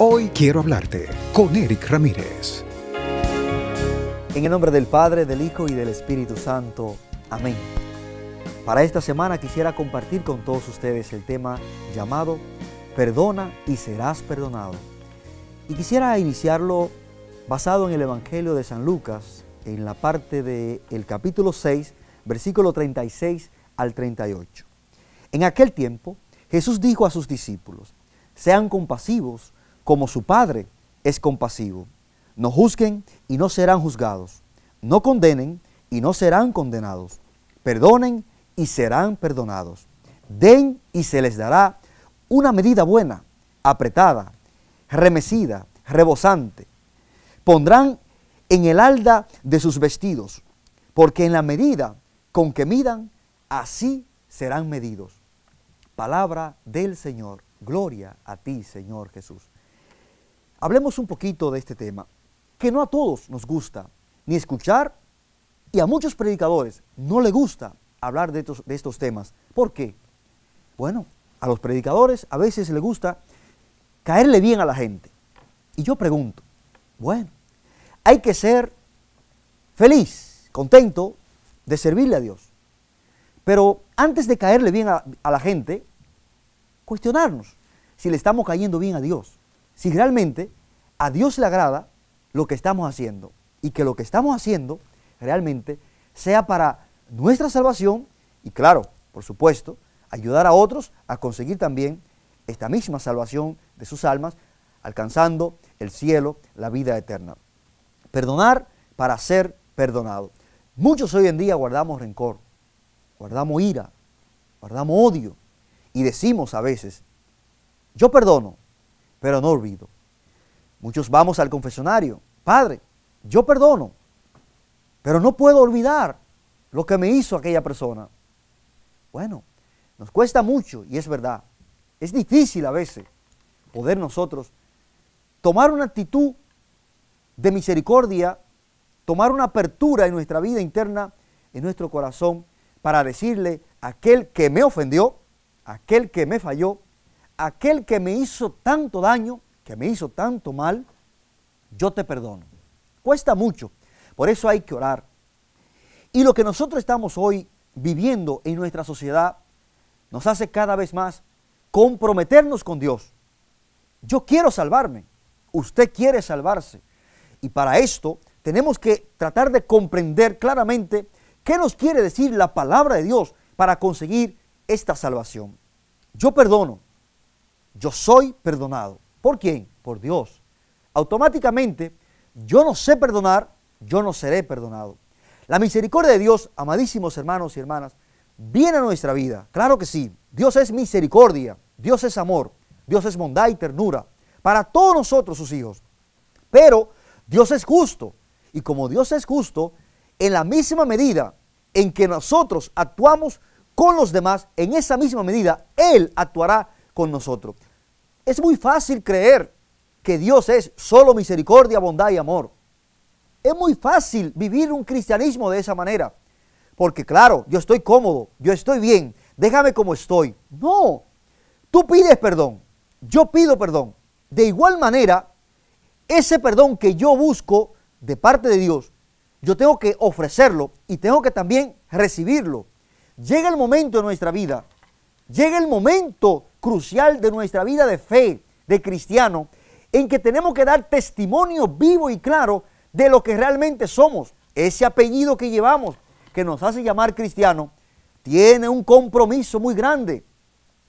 Hoy quiero hablarte con Eric Ramírez. En el nombre del Padre, del Hijo y del Espíritu Santo. Amén. Para esta semana quisiera compartir con todos ustedes el tema llamado Perdona y serás perdonado. Y quisiera iniciarlo basado en el Evangelio de San Lucas, en la parte del capítulo 6, versículo 36 al 38. En aquel tiempo, Jesús dijo a sus discípulos, sean compasivos como su Padre es compasivo. No juzguen y no serán juzgados. No condenen y no serán condenados. Perdonen y serán perdonados. Den y se les dará una medida buena, apretada, remecida, rebosante. Pondrán en el alda de sus vestidos, porque en la medida con que midan, así serán medidos. Palabra del Señor. Gloria a ti, Señor Jesús. Hablemos un poquito de este tema, que no a todos nos gusta ni escuchar y a muchos predicadores no le gusta hablar de estos, de estos temas. ¿Por qué? Bueno, a los predicadores a veces les gusta caerle bien a la gente. Y yo pregunto, bueno, hay que ser feliz, contento de servirle a Dios. Pero antes de caerle bien a, a, la gente, cuestionarnos si le estamos cayendo bien a Dios, si realmente a Dios le agrada lo que estamos haciendo y que lo que estamos haciendo realmente sea para nuestra salvación y claro, por supuesto, ayudar a otros a conseguir también esta misma salvación de sus almas, alcanzando el cielo, la vida eterna. Perdonar para ser perdonado. Muchos hoy en día guardamos rencor, guardamos ira, guardamos odio y decimos a veces, yo perdono, pero no olvido. Muchos vamos al confesionario. Padre, yo perdono, pero no puedo olvidar lo que me hizo aquella persona. Bueno, nos cuesta mucho y es verdad. Es difícil a veces poder nosotros tomar una actitud de misericordia, tomar una apertura en nuestra vida interna, en nuestro corazón, para decirle, aquel que me ofendió, aquel que me falló, aquel que me hizo tanto daño, que me hizo tanto mal, yo te perdono. Cuesta mucho, por eso hay que orar. Y lo que nosotros estamos hoy viviendo en nuestra sociedad nos hace cada vez más comprometernos con Dios. Yo quiero salvarme, usted quiere salvarse. Y para esto tenemos que tratar de comprender claramente qué nos quiere decir la palabra de Dios para conseguir esta salvación. Yo perdono, yo soy perdonado. ¿Por quién? Por Dios. Automáticamente, yo no sé perdonar, yo no seré perdonado. La misericordia de Dios, amadísimos hermanos y hermanas, viene a nuestra vida. Claro que sí. Dios es misericordia, Dios es amor, Dios es bondad y ternura para todos nosotros sus hijos. Pero Dios es justo. Y como Dios es justo, en la misma medida en que nosotros actuamos con los demás, en esa misma medida, Él actuará con nosotros. Es muy fácil creer que Dios es solo misericordia, bondad y amor. Es muy fácil vivir un cristianismo de esa manera. Porque claro, yo estoy cómodo, yo estoy bien, déjame como estoy. No, tú pides perdón, yo pido perdón. De igual manera, ese perdón que yo busco de parte de Dios, yo tengo que ofrecerlo y tengo que también recibirlo. Llega el momento en nuestra vida, llega el momento crucial de nuestra vida de fe, de cristiano, en que tenemos que dar testimonio vivo y claro de lo que realmente somos. Ese apellido que llevamos, que nos hace llamar cristiano, tiene un compromiso muy grande.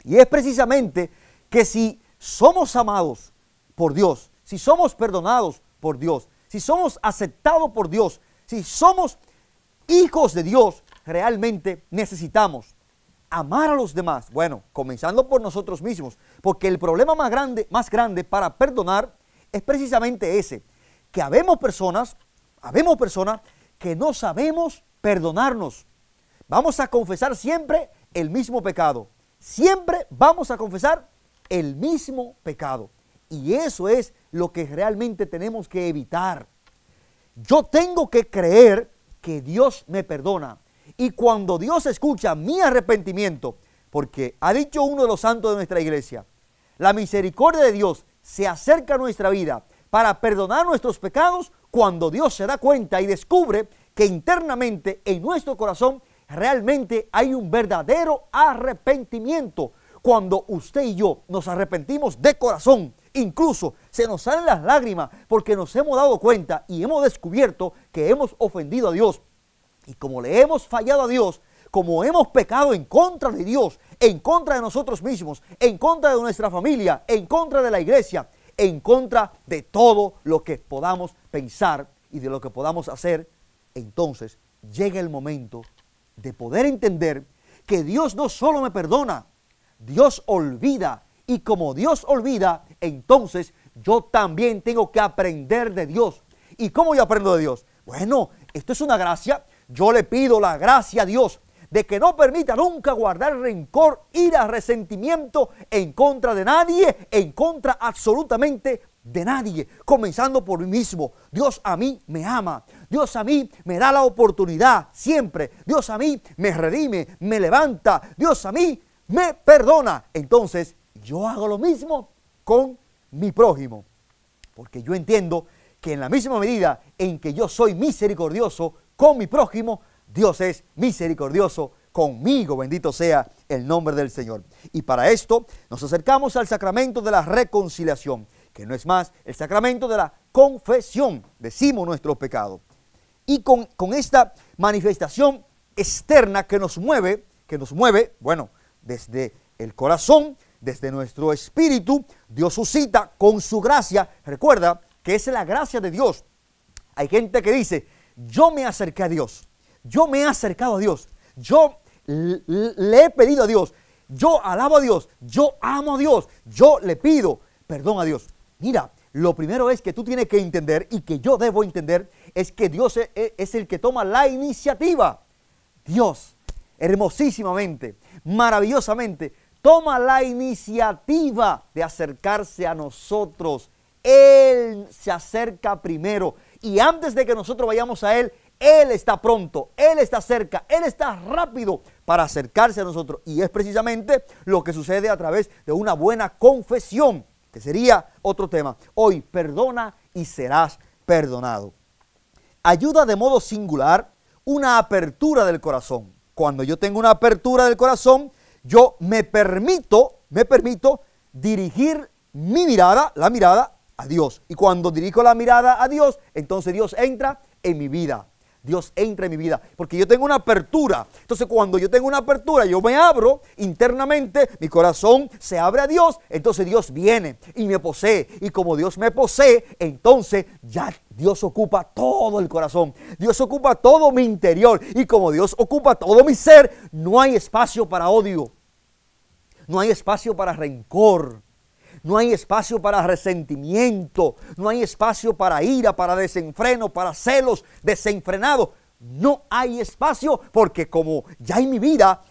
Y es precisamente que si somos amados por Dios, si somos perdonados por Dios, si somos aceptados por Dios, si somos hijos de Dios, realmente necesitamos amar a los demás. Bueno, comenzando por nosotros mismos, porque el problema más grande, más grande para perdonar es precisamente ese, que habemos personas, habemos personas que no sabemos perdonarnos. Vamos a confesar siempre el mismo pecado. Siempre vamos a confesar el mismo pecado. Y eso es lo que realmente tenemos que evitar. Yo tengo que creer que Dios me perdona y cuando Dios escucha mi arrepentimiento, porque ha dicho uno de los santos de nuestra iglesia, la misericordia de Dios se acerca a nuestra vida para perdonar nuestros pecados cuando Dios se da cuenta y descubre que internamente en nuestro corazón realmente hay un verdadero arrepentimiento. Cuando usted y yo nos arrepentimos de corazón, incluso se nos salen las lágrimas porque nos hemos dado cuenta y hemos descubierto que hemos ofendido a Dios y como le hemos fallado a Dios, como hemos pecado en contra de Dios, en contra de nosotros mismos, en contra de nuestra familia, en contra de la iglesia, en contra de todo lo que podamos pensar y de lo que podamos hacer, entonces llega el momento de poder entender que Dios no solo me perdona, Dios olvida. Y como Dios olvida, entonces yo también tengo que aprender de Dios. ¿Y cómo yo aprendo de Dios? Bueno, esto es una gracia, yo le pido la gracia a Dios de que no permita nunca guardar rencor, ira, resentimiento en contra de nadie, en contra absolutamente de nadie, comenzando por mí mismo. Dios a mí me ama, Dios a mí me da la oportunidad siempre, Dios a mí me redime, me levanta, Dios a mí me perdona. Entonces yo hago lo mismo con mi prójimo, porque yo entiendo que en la misma medida en que yo soy misericordioso, con mi prójimo, Dios es misericordioso conmigo, bendito sea el nombre del Señor. Y para esto nos acercamos al sacramento de la reconciliación, que no es más el sacramento de la confesión, decimos nuestro pecado. Y con, con esta manifestación externa que nos mueve, que nos mueve, bueno, desde el corazón, desde nuestro espíritu, Dios suscita con su gracia, recuerda que es la gracia de Dios. Hay gente que dice, yo me acerqué a Dios. Yo me he acercado a Dios. Yo le he pedido a Dios. Yo alabo a Dios. Yo amo a Dios. Yo le pido perdón a Dios. Mira, lo primero es que tú tienes que entender y que yo debo entender es que Dios e-, e-, es, el que toma la iniciativa. Dios, hermosísimamente, maravillosamente, toma la iniciativa de acercarse a nosotros. Él se acerca primero y antes de que nosotros vayamos a Él, Él está pronto, Él está cerca, Él está rápido para acercarse a nosotros. Y es precisamente lo que sucede a través de una buena confesión, que sería otro tema. Hoy perdona y serás perdonado. Ayuda de modo singular una apertura del corazón. Cuando yo tengo una apertura del corazón, yo me permito, me permito dirigir mi mirada, la mirada a Dios. Y cuando dirijo la mirada a Dios, entonces Dios entra en mi vida. Dios entra en mi vida, porque yo tengo una apertura. Entonces cuando yo tengo una apertura, yo me abro internamente, mi corazón se abre a Dios, entonces Dios viene y me posee. Y como Dios me posee, entonces ya Dios ocupa todo el corazón, Dios ocupa todo mi interior. Y como Dios ocupa todo mi ser, no hay espacio para odio, no hay espacio para rencor, no hay espacio para resentimiento, no hay espacio para ira, para desenfreno, para celos desenfrenados. No hay espacio porque como ya en mi vida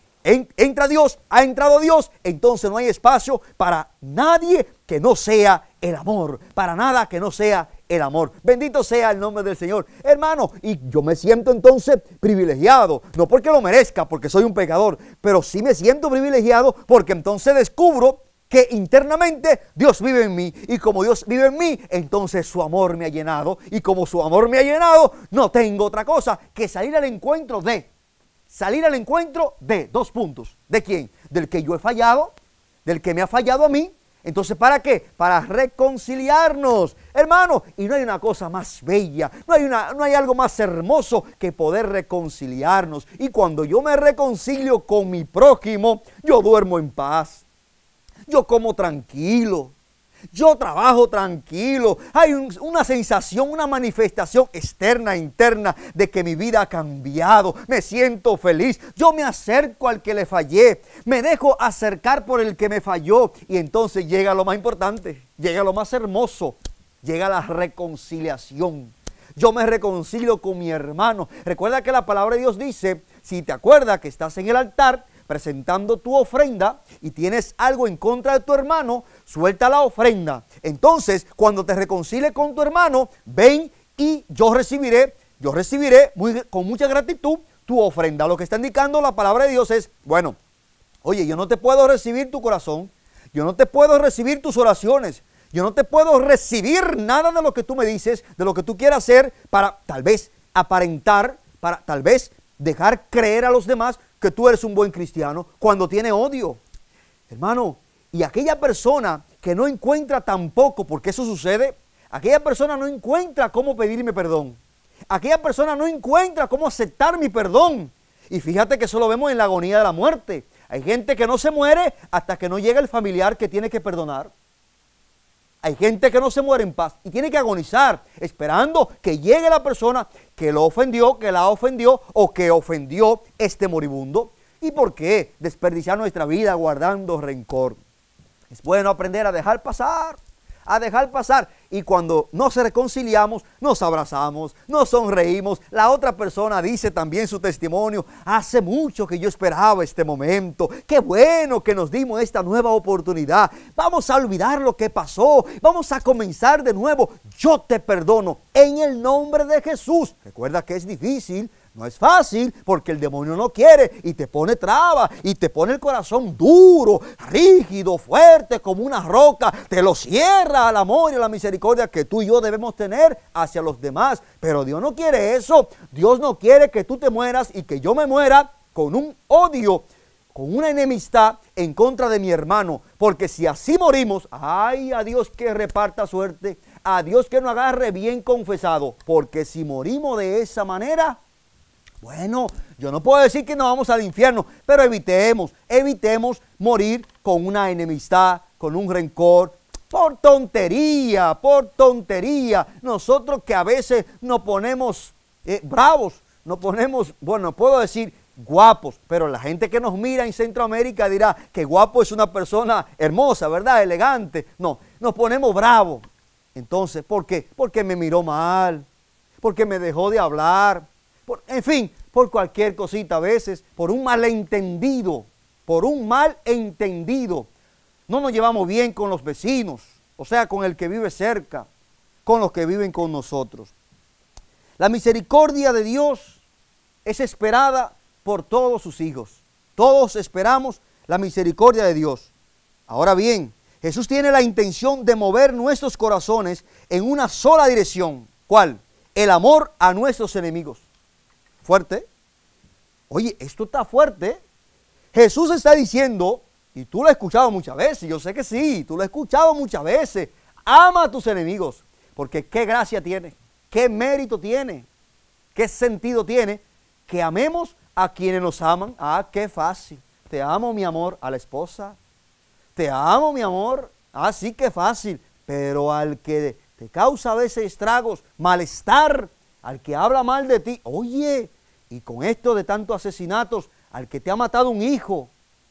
entra Dios, ha entrado Dios, entonces no hay espacio para nadie que no sea el amor, para nada que no sea el amor. Bendito sea el nombre del Señor. Hermano, y yo me siento entonces privilegiado, no porque lo merezca, porque soy un pecador, pero sí me siento privilegiado porque entonces descubro que internamente Dios vive en mí. Y como Dios vive en mí, entonces su amor me ha llenado. Y como su amor me ha llenado, no tengo otra cosa que salir al encuentro de. Salir al encuentro de dos puntos. ¿De quién? Del que yo he fallado, del que me ha fallado a mí. Entonces, ¿para qué? Para reconciliarnos, hermano. Y no hay una cosa más bella, no hay, una, no hay algo más hermoso que poder reconciliarnos. Y cuando yo me reconcilio con mi prójimo, yo duermo en paz yo como tranquilo, yo trabajo tranquilo. Hay una sensación, una manifestación externa, interna, de que mi vida ha cambiado. Me siento feliz. Yo me acerco al que le fallé. Me dejo acercar por el que me falló. Y entonces llega lo más importante, llega lo más hermoso, llega la reconciliación. Yo me reconcilio con mi hermano. Recuerda que la palabra de Dios dice, si te acuerdas que estás en el altar, presentando tu ofrenda y tienes algo en contra de tu hermano, suelta la ofrenda. Entonces, cuando te reconciles con tu hermano, ven y yo recibiré, yo recibiré muy, con mucha gratitud tu ofrenda. Lo que está indicando la palabra de Dios es, bueno, oye, yo no te puedo recibir tu corazón, yo no te puedo recibir tus oraciones, yo no te puedo recibir nada de lo que tú me dices, de lo que tú quieras hacer para tal vez aparentar, para tal vez dejar creer a los demás que tú eres un buen cristiano cuando tiene odio. Hermano, y aquella persona que no encuentra tampoco, porque eso sucede, aquella persona no encuentra cómo pedirme perdón. Aquella persona no encuentra cómo aceptar mi perdón. Y fíjate que eso lo vemos en la agonía de la muerte. Hay gente que no se muere hasta que no llega el familiar que tiene que perdonar. Hay gente que no se muere en paz y tiene que agonizar esperando que llegue la persona que lo ofendió, que la ofendió o que ofendió este moribundo. ¿Y por qué desperdiciar nuestra vida guardando rencor? Es bueno aprender a dejar pasar, a dejar pasar. Y cuando nos reconciliamos, nos abrazamos, nos sonreímos. La otra persona dice también su testimonio. Hace mucho que yo esperaba este momento. Qué bueno que nos dimos esta nueva oportunidad. Vamos a olvidar lo que pasó. Vamos a comenzar de nuevo. Yo te perdono en el nombre de Jesús. Recuerda que es difícil no es fácil porque el demonio no quiere y te pone traba y te pone el corazón duro, rígido, fuerte como una roca. Te lo cierra al amor y a la misericordia que tú y yo debemos tener hacia los demás. Pero Dios no quiere eso. Dios no quiere que tú te mueras y que yo me muera con un odio, con una enemistad en contra de mi hermano. Porque si así morimos, ay a Dios que reparta suerte. A Dios que nos agarre bien confesado, porque si morimos de esa manera, bueno, yo no puedo decir que no vamos al infierno, pero evitemos, evitemos morir con una enemistad, con un rencor, por tontería, por tontería. Nosotros que a veces nos ponemos eh, bravos, nos ponemos, bueno, puedo decir guapos, pero la gente que nos mira en Centroamérica dirá que guapo es una persona hermosa, ¿verdad? Elegante. No, nos ponemos bravos. Entonces, ¿por qué? Porque me miró mal, porque me dejó de hablar, en fin, por cualquier cosita a veces, por un malentendido, por un malentendido. No nos llevamos bien con los vecinos, o sea, con el que vive cerca, con los que viven con nosotros. La misericordia de Dios es esperada por todos sus hijos. Todos esperamos la misericordia de Dios. Ahora bien, Jesús tiene la intención de mover nuestros corazones en una sola dirección. ¿Cuál? El amor a nuestros enemigos. Fuerte. Oye, esto está fuerte. Jesús está diciendo, y tú lo has escuchado muchas veces, yo sé que sí, tú lo has escuchado muchas veces, ama a tus enemigos, porque qué gracia tiene, qué mérito tiene, qué sentido tiene que amemos a quienes nos aman. Ah, qué fácil. Te amo, mi amor, a la esposa. Te amo, mi amor. Ah, sí, qué fácil. Pero al que te causa a veces estragos, malestar, al que habla mal de ti, oye, y con esto de tantos asesinatos, al que te ha matado un hijo,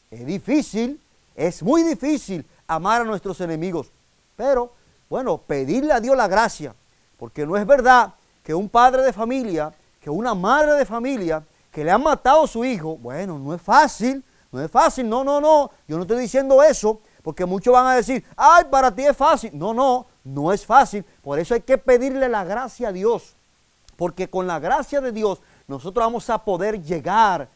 es difícil, es muy difícil amar a nuestros enemigos. Pero, bueno, pedirle a Dios la gracia, porque no es verdad que un padre de familia, que una madre de familia, que le ha matado a su hijo, bueno, no es fácil, no es fácil, no, no, no, yo no estoy diciendo eso, porque muchos van a decir, ay, para ti es fácil. No, no, no es fácil, por eso hay que pedirle la gracia a Dios porque con la gracia de Dios nosotros vamos a poder llegar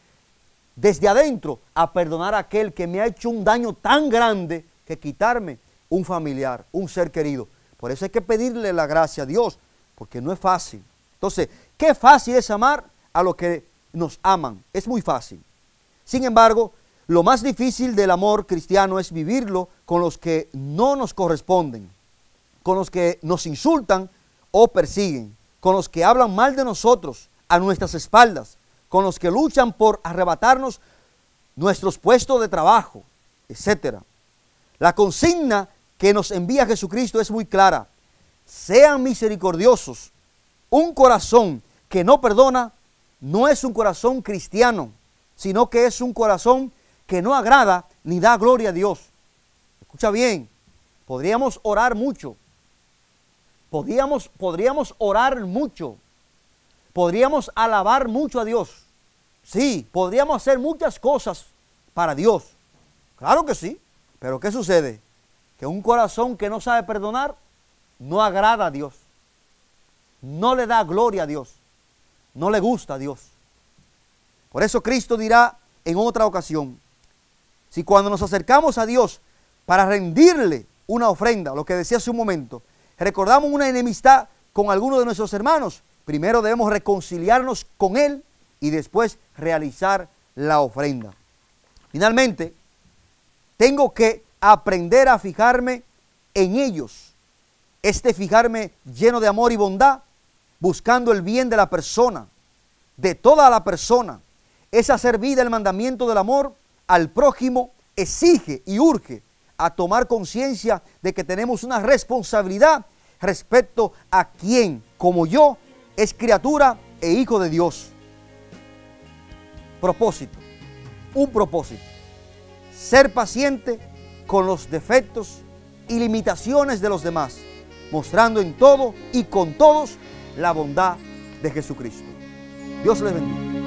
desde adentro a perdonar a aquel que me ha hecho un daño tan grande que quitarme un familiar, un ser querido. Por eso hay que pedirle la gracia a Dios, porque no es fácil. Entonces, qué fácil es amar a los que nos aman. Es muy fácil. Sin embargo, lo más difícil del amor cristiano es vivirlo con los que no nos corresponden, con los que nos insultan o persiguen con los que hablan mal de nosotros a nuestras espaldas, con los que luchan por arrebatarnos nuestros puestos de trabajo, etc. La consigna que nos envía Jesucristo es muy clara. Sean misericordiosos. Un corazón que no perdona no es un corazón cristiano, sino que es un corazón que no agrada ni da gloria a Dios. Escucha bien, podríamos orar mucho, Podríamos, orar mucho, podríamos alabar mucho a Dios. Sí, podríamos hacer muchas cosas para Dios. Claro que sí, pero ¿qué sucede? Que un corazón que no sabe perdonar no agrada a Dios. No le da gloria a Dios. No le gusta a Dios. Por eso Cristo dirá en otra ocasión, si cuando nos acercamos a Dios para rendirle una ofrenda, lo que decía hace un momento, recordamos una enemistad con alguno de nuestros hermanos, primero debemos reconciliarnos con él y después realizar la ofrenda. Finalmente, tengo que aprender a fijarme en ellos. Este fijarme lleno de amor y bondad, buscando el bien de la persona, de toda la persona. Es hacer vida el mandamiento del amor al prójimo, exige y urge a tomar conciencia de que tenemos una responsabilidad respecto a quien, como yo, es criatura e hijo de Dios. Propósito, un propósito, ser paciente con los defectos y limitaciones de los demás, mostrando en todo y con todos la bondad de Jesucristo. Dios les bendiga.